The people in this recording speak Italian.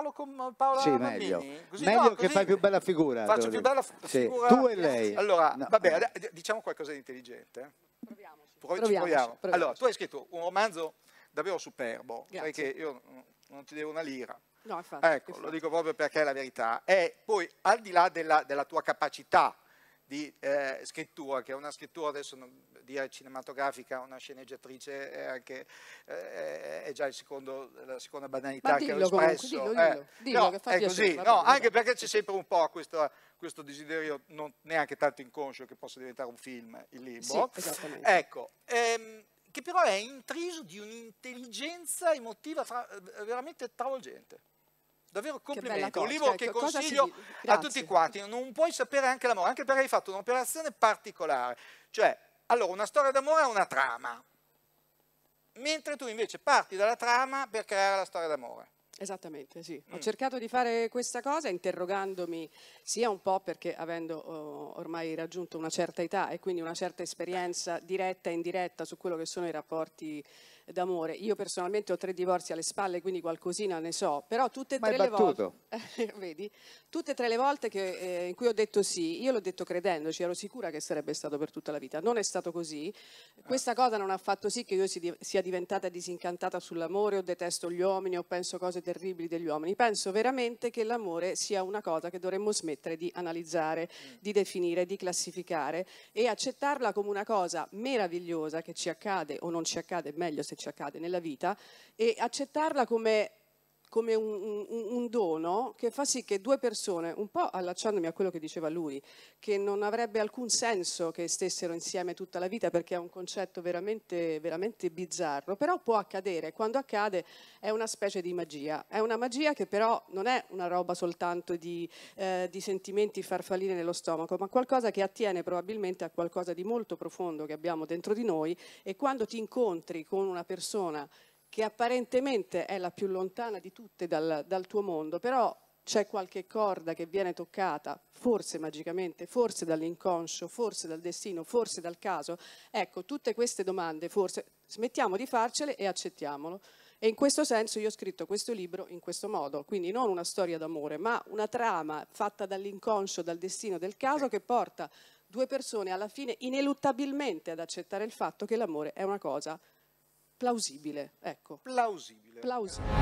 parlo con Paola Sì, Bambini? meglio. Così, meglio no, che fai più bella figura. Faccio più bella figura. Tu e lei. Allora, no. vabbè, diciamo qualcosa di intelligente. Proviamoci. Proviamoci, proviamo. proviamoci. Allora, tu hai scritto un romanzo davvero superbo, Grazie. perché io non ti devo una lira. No, infatti, ecco, lo dico proprio perché è la verità. E poi, al di là della, della tua capacità di eh, scrittura, che è una scrittura adesso non, dire cinematografica, una sceneggiatrice è, anche, eh, è già secondo, la seconda banalità dillo, che ho espresso. Comunque, dillo, eh. dillo, dillo no, che è così, no, anche perché c'è sempre un po' questo, questo desiderio non, neanche tanto inconscio che possa diventare un film, il libro. Sì, ecco, ehm, che però è intriso di un'intelligenza emotiva fra, veramente travolgente davvero complimenti, un libro cioè, che consiglio a tutti quanti, non puoi sapere anche l'amore, anche perché hai fatto un'operazione particolare, cioè, allora, una storia d'amore è una trama, mentre tu invece parti dalla trama per creare la storia d'amore. Esattamente, sì. Mm. Ho cercato di fare questa cosa interrogandomi sia un po' perché avendo oh, ormai raggiunto una certa età e quindi una certa esperienza diretta e indiretta su quello che sono i rapporti d'amore. Io personalmente ho tre divorzi alle spalle, quindi qualcosina ne so, però tutte e tre le volte vedi, tutte e tre le volte che, eh, in cui ho detto sì, io l'ho detto credendoci, ero sicura che sarebbe stato per tutta la vita. Non è stato così. Questa cosa non ha fatto sì che io si, sia diventata disincantata sull'amore, o detesto gli uomini, o penso cose terribili degli uomini. Penso veramente che l'amore sia una cosa che dovremmo smettere di analizzare, mm. di definire, di classificare e accettarla come una cosa meravigliosa che ci accade o non ci accade, meglio se ci accade nella vita, e accettarla come come un, un, un, dono che fa sì che due persone, un po' allacciandomi a quello che diceva lui, che non avrebbe alcun senso che stessero insieme tutta la vita perché è un concetto veramente, veramente bizzarro, però può accadere, quando accade è una specie di magia, è una magia che però non è una roba soltanto di, eh, di sentimenti farfallini nello stomaco, ma qualcosa che attiene probabilmente a qualcosa di molto profondo che abbiamo dentro di noi e quando ti incontri con una persona che apparentemente è la più lontana di tutte dal, dal tuo mondo, però c'è qualche corda che viene toccata, forse magicamente, forse dall'inconscio, forse dal destino, forse dal caso. Ecco, tutte queste domande, forse, smettiamo di farcele e accettiamolo. E in questo senso io ho scritto questo libro in questo modo, quindi non una storia d'amore, ma una trama fatta dall'inconscio, dal destino, del caso che porta due persone alla fine ineluttabilmente ad accettare il fatto che l'amore è una cosa plausibile, ecco. Plausibile. Plausibile.